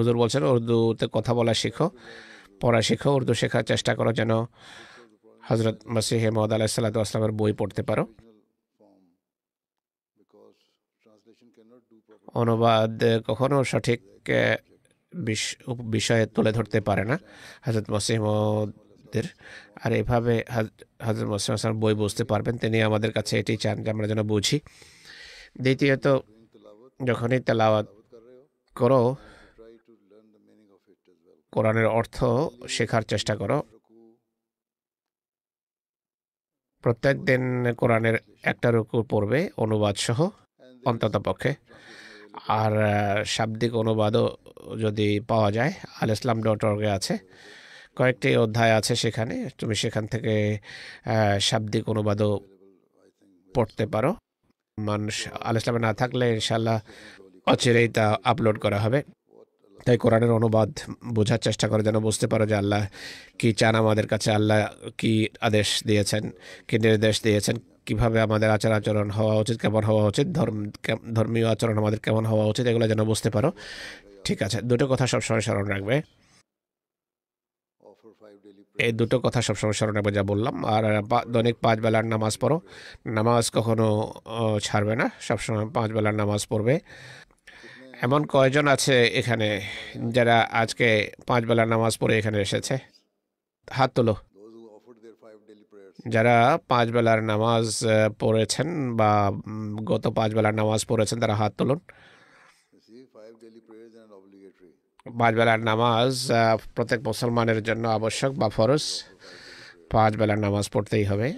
হুজুর বলছেন উর্দুতে কথা বলা শেখো পড়া শেখো উর্দু শেখার চেষ্টা করো যেন হজরত মসিহ মহদ আলাহ সাল্লা আসলামের বই পড়তে পারো অনুবাদ কখনো সঠিক বিষয়ে তুলে ধরতে পারে না হজরত মসিহমদের আর এভাবে হজরত মসিম আসলাম বই বুঝতে পারবেন তিনি আমাদের কাছে এটি চান যে আমরা যেন বুঝি দ্বিতীয়ত যখনই তেলাওয়াত করো কোরআনের অর্থ শেখার চেষ্টা করো প্রত্যেক দিন কোরআনের একটা রুকু পড়বে অনুবাদ সহ অন্তত পক্ষে আর শাব্দিক অনুবাদও যদি পাওয়া যায় আল ইসলাম ডট অর্গে আছে কয়েকটি অধ্যায় আছে সেখানে তুমি সেখান থেকে শাব্দিক অনুবাদও পড়তে পারো মানুষ আল ইসলামে না থাকলে ইনশাল্লাহ অচিরেই তা আপলোড করা হবে তাই কোরআনের অনুবাদ বোঝার চেষ্টা করে যেন বুঝতে পারো যে আল্লাহ কি চান আমাদের কাছে আল্লাহ কি আদেশ দিয়েছেন কি নির্দেশ দিয়েছেন কিভাবে আমাদের আচার আচরণ হওয়া উচিত কেমন হওয়া উচিত ধর্ম ধর্মীয় আচরণ আমাদের কেমন হওয়া উচিত এগুলো যেন বুঝতে পারো ঠিক আছে দুটো কথা সবসময় স্মরণ রাখবে এই দুটো কথা সবসময় স্মরণ রাখবে যা বললাম আর দৈনিক পাঁচ বেলার নামাজ পড়ো নামাজ কখনো ছাড়বে না সবসময় পাঁচ বেলার নামাজ পড়বে এমন কয়জন আছে এখানে যারা আজকে পাঁচ বেলা নামাজ পড়ে এখানে এসেছে হাত তোলো যারা পাঁচ বেলার নামাজ পড়েছেন বা গত পাঁচ বেলার নামাজ পড়েছেন তারা হাত তুলুন পাঁচ বেলার নামাজ প্রত্যেক মুসলমানের জন্য আবশ্যক বা ফরজ পাঁচ বেলার নামাজ পড়তেই হবে